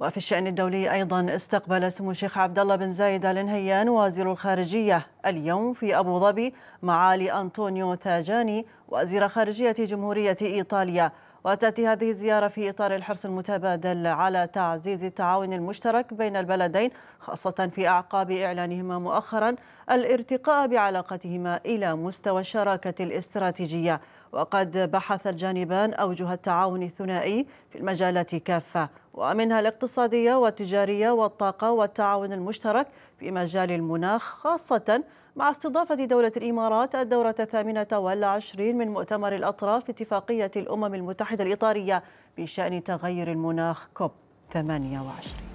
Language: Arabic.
وفي الشأن الدولي أيضا استقبل سمو الشيخ عبد الله بن زايد آل نهيان وزير الخارجية اليوم في أبو ظبي معالي أنطونيو تاجاني وزير خارجية جمهورية إيطاليا وتأتي هذه الزيارة في إطار الحرص المتبادل على تعزيز التعاون المشترك بين البلدين خاصة في أعقاب إعلانهما مؤخرا الارتقاء بعلاقتهما إلى مستوى الشراكة الاستراتيجية وقد بحث الجانبان أوجه التعاون الثنائي في المجالات كافة ومنها الاقتصادية والتجارية والطاقة والتعاون المشترك في مجال المناخ خاصة مع استضافة دولة الإمارات الدورة الثامنة والعشرين من مؤتمر الأطراف اتفاقية الأمم المتحدة الإطارية بشأن تغير المناخ كوب 28